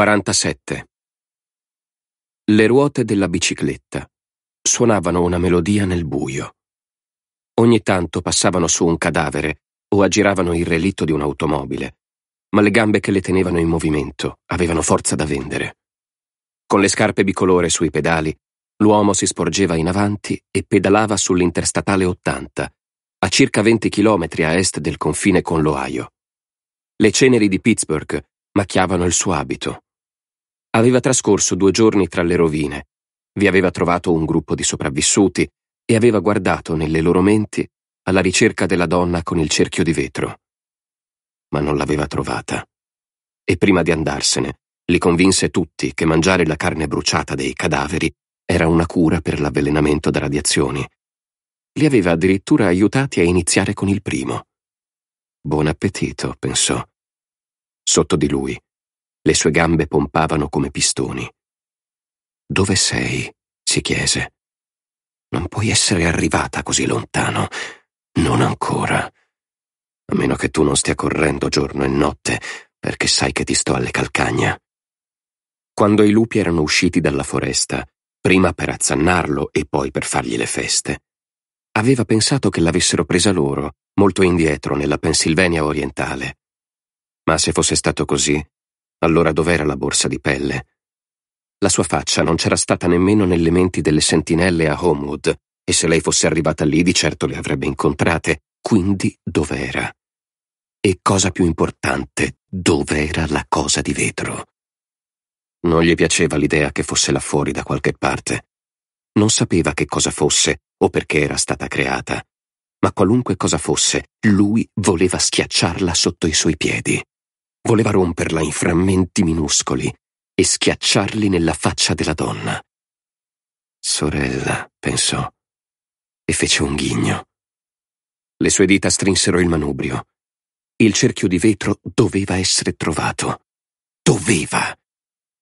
47. Le ruote della bicicletta suonavano una melodia nel buio. Ogni tanto passavano su un cadavere o aggiravano il relitto di un'automobile, ma le gambe che le tenevano in movimento avevano forza da vendere. Con le scarpe bicolore sui pedali, l'uomo si sporgeva in avanti e pedalava sull'interstatale 80, a circa 20 chilometri a est del confine con l'Ohio. Le ceneri di Pittsburgh macchiavano il suo abito aveva trascorso due giorni tra le rovine, vi aveva trovato un gruppo di sopravvissuti e aveva guardato nelle loro menti alla ricerca della donna con il cerchio di vetro. Ma non l'aveva trovata. E prima di andarsene, li convinse tutti che mangiare la carne bruciata dei cadaveri era una cura per l'avvelenamento da radiazioni. Li aveva addirittura aiutati a iniziare con il primo. Buon appetito, pensò. Sotto di lui le sue gambe pompavano come pistoni. Dove sei? si chiese. Non puoi essere arrivata così lontano. Non ancora. A meno che tu non stia correndo giorno e notte, perché sai che ti sto alle calcagna. Quando i lupi erano usciti dalla foresta, prima per azzannarlo e poi per fargli le feste, aveva pensato che l'avessero presa loro, molto indietro nella Pennsylvania orientale. Ma se fosse stato così, allora dov'era la borsa di pelle? La sua faccia non c'era stata nemmeno nelle menti delle sentinelle a Homewood, e se lei fosse arrivata lì di certo le avrebbe incontrate, quindi dov'era? E cosa più importante, dov'era la cosa di vetro? Non gli piaceva l'idea che fosse là fuori da qualche parte. Non sapeva che cosa fosse o perché era stata creata, ma qualunque cosa fosse, lui voleva schiacciarla sotto i suoi piedi. Voleva romperla in frammenti minuscoli e schiacciarli nella faccia della donna. Sorella, pensò, e fece un ghigno. Le sue dita strinsero il manubrio. Il cerchio di vetro doveva essere trovato. Doveva!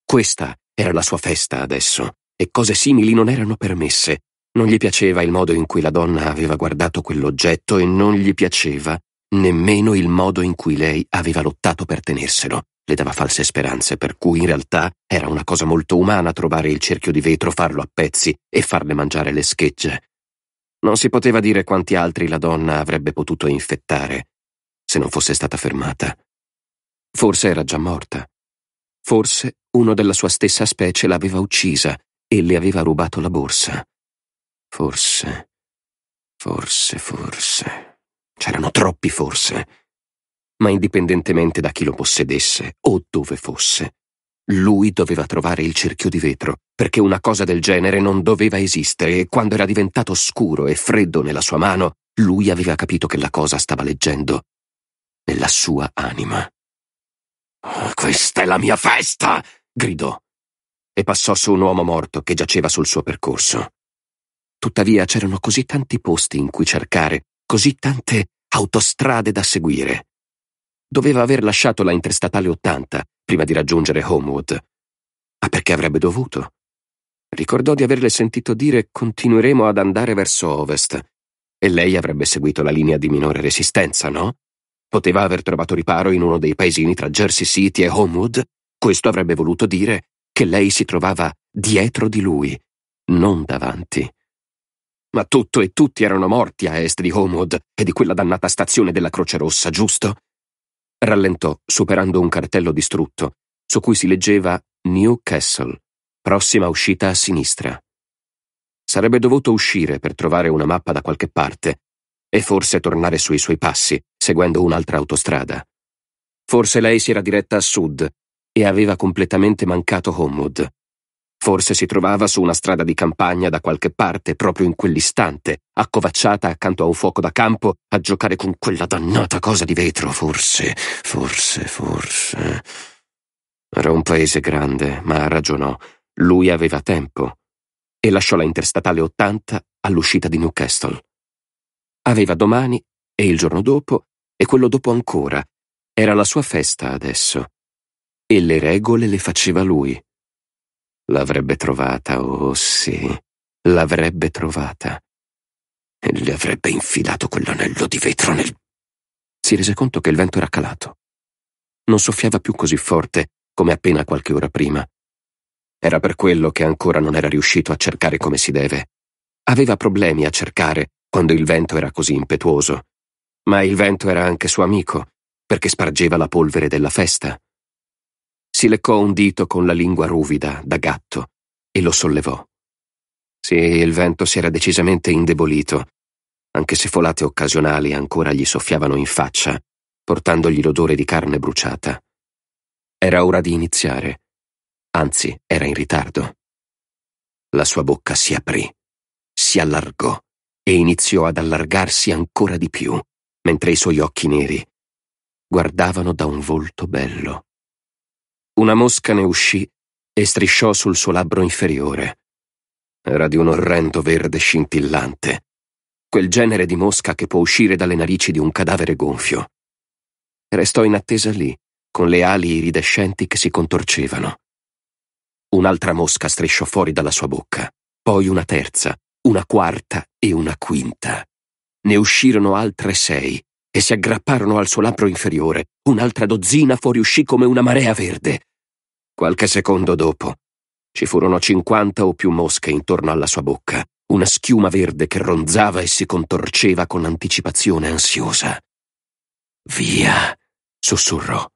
Questa era la sua festa adesso, e cose simili non erano permesse. Non gli piaceva il modo in cui la donna aveva guardato quell'oggetto e non gli piaceva Nemmeno il modo in cui lei aveva lottato per tenerselo le dava false speranze, per cui in realtà era una cosa molto umana trovare il cerchio di vetro, farlo a pezzi e farle mangiare le schegge. Non si poteva dire quanti altri la donna avrebbe potuto infettare se non fosse stata fermata. Forse era già morta. Forse uno della sua stessa specie l'aveva uccisa e le aveva rubato la borsa. Forse, forse, forse. C'erano troppi forse. Ma indipendentemente da chi lo possedesse o dove fosse, lui doveva trovare il cerchio di vetro, perché una cosa del genere non doveva esistere e quando era diventato scuro e freddo nella sua mano, lui aveva capito che la cosa stava leggendo nella sua anima. Oh, questa è la mia festa! gridò e passò su un uomo morto che giaceva sul suo percorso. Tuttavia c'erano così tanti posti in cui cercare così tante autostrade da seguire. Doveva aver lasciato la Interstatale 80 prima di raggiungere Homewood. Ma perché avrebbe dovuto? Ricordò di averle sentito dire continueremo ad andare verso ovest e lei avrebbe seguito la linea di minore resistenza, no? Poteva aver trovato riparo in uno dei paesini tra Jersey City e Homewood. Questo avrebbe voluto dire che lei si trovava dietro di lui, non davanti. Ma tutto e tutti erano morti a est di Homewood e di quella dannata stazione della Croce Rossa, giusto? Rallentò, superando un cartello distrutto, su cui si leggeva Newcastle, prossima uscita a sinistra. Sarebbe dovuto uscire per trovare una mappa da qualche parte e forse tornare sui suoi passi, seguendo un'altra autostrada. Forse lei si era diretta a sud e aveva completamente mancato Homewood. Forse si trovava su una strada di campagna da qualche parte, proprio in quell'istante, accovacciata accanto a un fuoco da campo, a giocare con quella dannata cosa di vetro, forse, forse, forse. Era un paese grande, ma ragionò. Lui aveva tempo. E lasciò la interstatale 80 all'uscita di Newcastle. Aveva domani, e il giorno dopo, e quello dopo ancora. Era la sua festa adesso. E le regole le faceva lui. L'avrebbe trovata, oh sì, l'avrebbe trovata. E le avrebbe infilato quell'anello di vetro nel... Si rese conto che il vento era calato. Non soffiava più così forte come appena qualche ora prima. Era per quello che ancora non era riuscito a cercare come si deve. Aveva problemi a cercare quando il vento era così impetuoso. Ma il vento era anche suo amico, perché spargeva la polvere della festa si leccò un dito con la lingua ruvida, da gatto, e lo sollevò. Sì, il vento si era decisamente indebolito, anche se folate occasionali ancora gli soffiavano in faccia, portandogli l'odore di carne bruciata. Era ora di iniziare, anzi era in ritardo. La sua bocca si aprì, si allargò e iniziò ad allargarsi ancora di più, mentre i suoi occhi neri guardavano da un volto bello, una mosca ne uscì e strisciò sul suo labbro inferiore. Era di un orrendo verde scintillante, quel genere di mosca che può uscire dalle narici di un cadavere gonfio. Restò in attesa lì, con le ali iridescenti che si contorcevano. Un'altra mosca strisciò fuori dalla sua bocca, poi una terza, una quarta e una quinta. Ne uscirono altre sei, e si aggrapparono al suo labbro inferiore. Un'altra dozzina fuoriuscì come una marea verde. Qualche secondo dopo, ci furono cinquanta o più mosche intorno alla sua bocca, una schiuma verde che ronzava e si contorceva con anticipazione ansiosa. Via, sussurrò.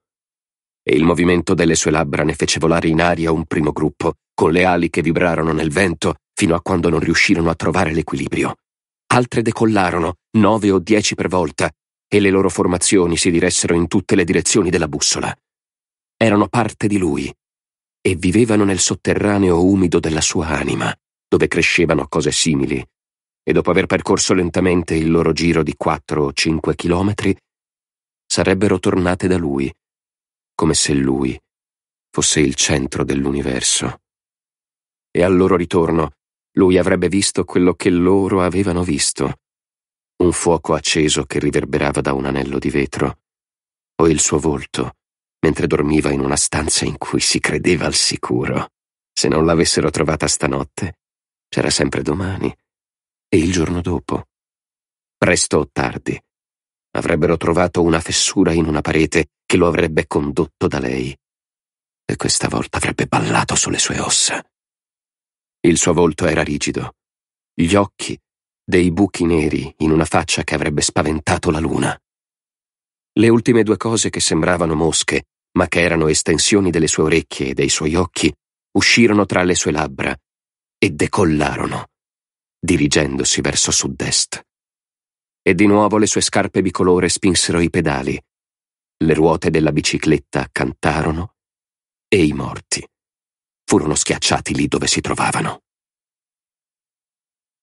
E il movimento delle sue labbra ne fece volare in aria un primo gruppo, con le ali che vibrarono nel vento fino a quando non riuscirono a trovare l'equilibrio. Altre decollarono, nove o dieci per volta, e le loro formazioni si diressero in tutte le direzioni della bussola. Erano parte di lui e vivevano nel sotterraneo umido della sua anima, dove crescevano cose simili, e dopo aver percorso lentamente il loro giro di quattro o cinque chilometri, sarebbero tornate da lui, come se lui fosse il centro dell'universo. E al loro ritorno lui avrebbe visto quello che loro avevano visto, un fuoco acceso che riverberava da un anello di vetro, o il suo volto, mentre dormiva in una stanza in cui si credeva al sicuro. Se non l'avessero trovata stanotte, c'era sempre domani e il giorno dopo. Presto o tardi, avrebbero trovato una fessura in una parete che lo avrebbe condotto da lei. E questa volta avrebbe ballato sulle sue ossa. Il suo volto era rigido, gli occhi dei buchi neri in una faccia che avrebbe spaventato la luna. Le ultime due cose che sembravano mosche, ma che erano estensioni delle sue orecchie e dei suoi occhi, uscirono tra le sue labbra e decollarono, dirigendosi verso sud-est. E di nuovo le sue scarpe bicolore spinsero i pedali, le ruote della bicicletta cantarono e i morti furono schiacciati lì dove si trovavano.